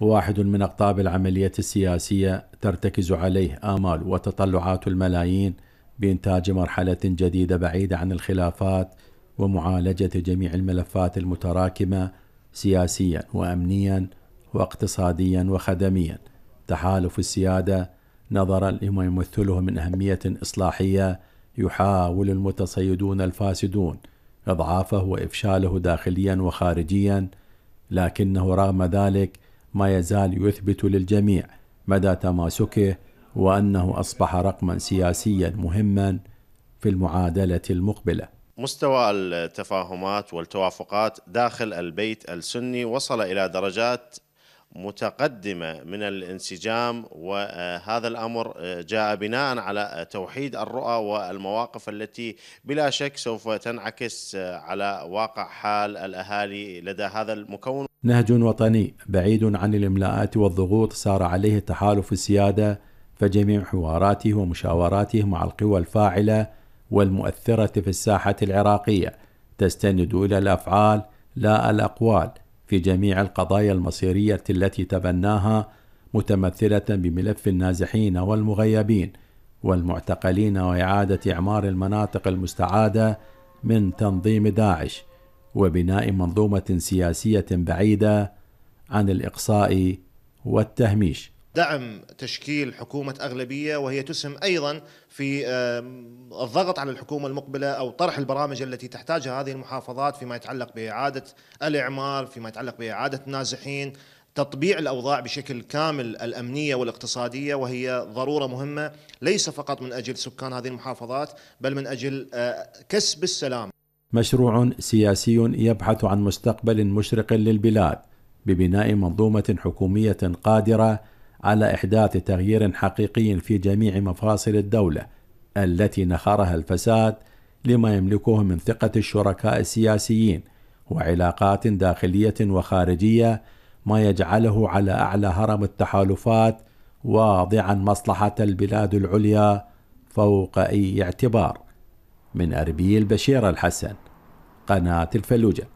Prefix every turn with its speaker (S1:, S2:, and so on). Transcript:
S1: واحد من أقطاب العملية السياسية ترتكز عليه آمال وتطلعات الملايين بإنتاج مرحلة جديدة بعيدة عن الخلافات ومعالجة جميع الملفات المتراكمة سياسيا وأمنيا واقتصاديا وخدميا تحالف السيادة نظرا لما يمثله من أهمية إصلاحية يحاول المتصيدون الفاسدون إضعافه وإفشاله داخليا وخارجيا لكنه رغم ذلك ما يزال يثبت للجميع مدى تماسكه وانه اصبح رقما سياسيا مهما في المعادله المقبله.
S2: مستوى التفاهمات والتوافقات داخل البيت السني وصل الى درجات متقدمه من الانسجام وهذا الامر جاء بناء على توحيد الرؤى والمواقف التي بلا شك سوف تنعكس على واقع حال الاهالي لدى هذا المكون
S1: نهج وطني بعيد عن الإملاءات والضغوط سار عليه تحالف السيادة فجميع حواراته ومشاوراته مع القوى الفاعلة والمؤثرة في الساحة العراقية تستند إلى الأفعال لا الأقوال في جميع القضايا المصيرية التي تبناها متمثلة بملف النازحين والمغيبين والمعتقلين وإعادة إعمار المناطق المستعادة من تنظيم داعش وبناء منظومه سياسيه بعيده عن الاقصاء والتهميش
S3: دعم تشكيل حكومة أغلبية وهي تسهم أيضا في الضغط على الحكومة المقبلة أو طرح البرامج التي تحتاجها هذه المحافظات فيما يتعلق بإعادة الإعمار فيما يتعلق بإعادة النازحين تطبيع الأوضاع بشكل كامل الأمنية والاقتصادية وهي ضرورة مهمة ليس فقط من أجل سكان هذه المحافظات بل من أجل آه، كسب السلام
S1: مشروع سياسي يبحث عن مستقبل مشرق للبلاد ببناء منظومه حكوميه قادره على احداث تغيير حقيقي في جميع مفاصل الدوله التي نخرها الفساد لما يملكه من ثقه الشركاء السياسيين وعلاقات داخليه وخارجيه ما يجعله على اعلى هرم التحالفات واضعا مصلحه البلاد العليا فوق اي اعتبار من أربيل بشير الحسن قناة الفلوجة